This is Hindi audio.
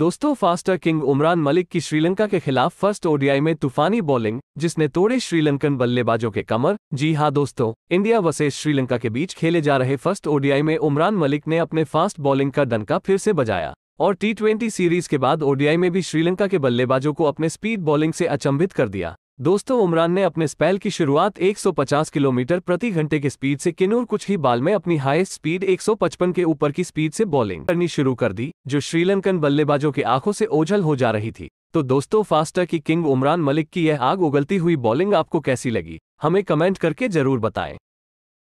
दोस्तों फास्टर किंग उमरान मलिक की श्रीलंका के खिलाफ फर्स्ट ओडीआई में तूफानी बॉलिंग जिसने तोड़े श्रीलंकन बल्लेबाजों के कमर जी हां दोस्तों इंडिया वर्सेस श्रीलंका के बीच खेले जा रहे फर्स्ट ओडीआई में उमरान मलिक ने अपने फास्ट बॉलिंग का दनका फिर से बजाया और टी सीरीज के बाद ओडीआई में भी श्रीलंका के बल्लेबाजों को अपने स्पीड बॉलिंग से अचंभित कर दिया दोस्तों उमरान ने अपने स्पेल की शुरुआत 150 किलोमीटर प्रति घंटे की स्पीड से किन्नूर कुछ ही बाल में अपनी हाईएस्ट स्पीड 155 के ऊपर की स्पीड से बॉलिंग करनी शुरू कर दी जो श्रीलंकन बल्लेबाजों की आंखों से ओझल हो जा रही थी तो दोस्तों फास्टर की किंग उमरान मलिक की यह आग उगलती हुई बॉलिंग आपको कैसी लगी हमें कमेंट करके जरूर बताएं